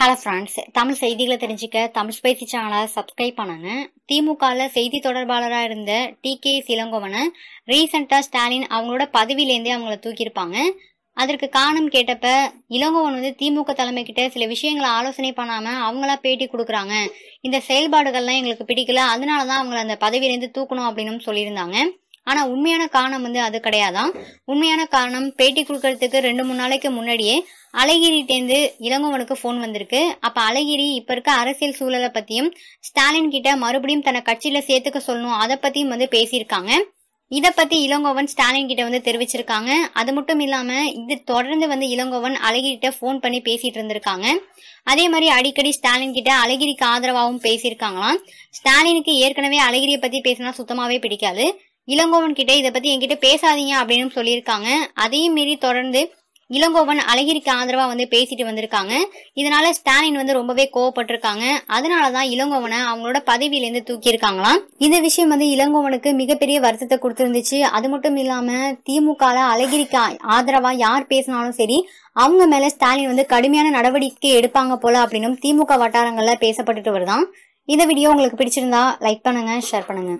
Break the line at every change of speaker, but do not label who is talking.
hello friends Tamil செய்திகளை தெரிஞ்சுக்க தமிழ் பேசி சேனலை சப்ஸ்கிரைப் பண்ணுங்க திமுகவில் செய்தி தொடர்பாளராக இருந்த டி கே சிலங்கோவனை ரீசெண்டாக ஸ்டாலின் அவங்களோட பதவியிலேருந்தே அவங்கள தூக்கியிருப்பாங்க அதற்கு காரணம் கேட்டப்ப இளங்கோவன் வந்து திமுக தலைமைக்கிட்ட சில விஷயங்களை ஆலோசனை பண்ணாமல் அவங்களா பேட்டி கொடுக்குறாங்க இந்த செயல்பாடுகள்லாம் எங்களுக்கு பிடிக்கல அதனால தான் அவங்கள அந்த பதவியிலேருந்து தூக்கணும் அப்படின்னு சொல்லியிருந்தாங்க ஆனா உண்மையான காரணம் வந்து அது கிடையாதான் உண்மையான காரணம் பேட்டி கொடுக்கறதுக்கு ரெண்டு மூணு நாளைக்கு முன்னாடியே அழகிரிட்டேந்து இளங்கோவனுக்கு போன் வந்திருக்கு அப்ப அழகிரி இப்ப இருக்க அரசியல் சூழலை பத்தியும் ஸ்டாலின் கிட்ட மறுபடியும் தன்னை கட்சியில சேர்த்துக்க சொல்லணும் அதை பத்தியும் வந்து பேசியிருக்காங்க இத பத்தி இளங்கோவன் ஸ்டாலின் கிட்ட வந்து தெரிவிச்சிருக்காங்க அது மட்டும் இல்லாம இது தொடர்ந்து வந்து இளங்கோவன் அழகிரிட்ட போன் பண்ணி பேசிட்டு இருந்திருக்காங்க அதே மாதிரி அடிக்கடி ஸ்டாலின் கிட்ட அழகிரிக்கு ஆதரவாகவும் பேசியிருக்காங்களாம் ஸ்டாலினுக்கு ஏற்கனவே அழகிரியை பத்தி பேசினா சுத்தமாவே பிடிக்காது இளங்கோவன் கிட்ட இதை பத்தி என்கிட்ட பேசாதீங்க அப்படின்னு சொல்லியிருக்காங்க அதையும் மீறி தொடர்ந்து இளங்கோவன் அழகிரிக்கு ஆதரவா வந்து பேசிட்டு வந்திருக்காங்க இதனால ஸ்டாலின் வந்து ரொம்பவே கோவப்பட்டிருக்காங்க அதனாலதான் இளங்கோவனை அவங்களோட பதவியில இருந்து தூக்கியிருக்காங்களாம் இந்த விஷயம் வந்து இளங்கோவனுக்கு மிகப்பெரிய வருத்தத்தை கொடுத்திருந்துச்சு அது மட்டும் இல்லாம திமுக அழகிரிக்கு ஆதரவா யார் பேசினாலும் சரி அவங்க மேல ஸ்டாலின் வந்து கடுமையான நடவடிக்கை எடுப்பாங்க போல அப்படின்னும் திமுக வட்டாரங்கள்ல பேசப்பட்டுட்டு வருதான் இந்த வீடியோ உங்களுக்கு பிடிச்சிருந்தா லைக் பண்ணுங்க ஷேர் பண்ணுங்க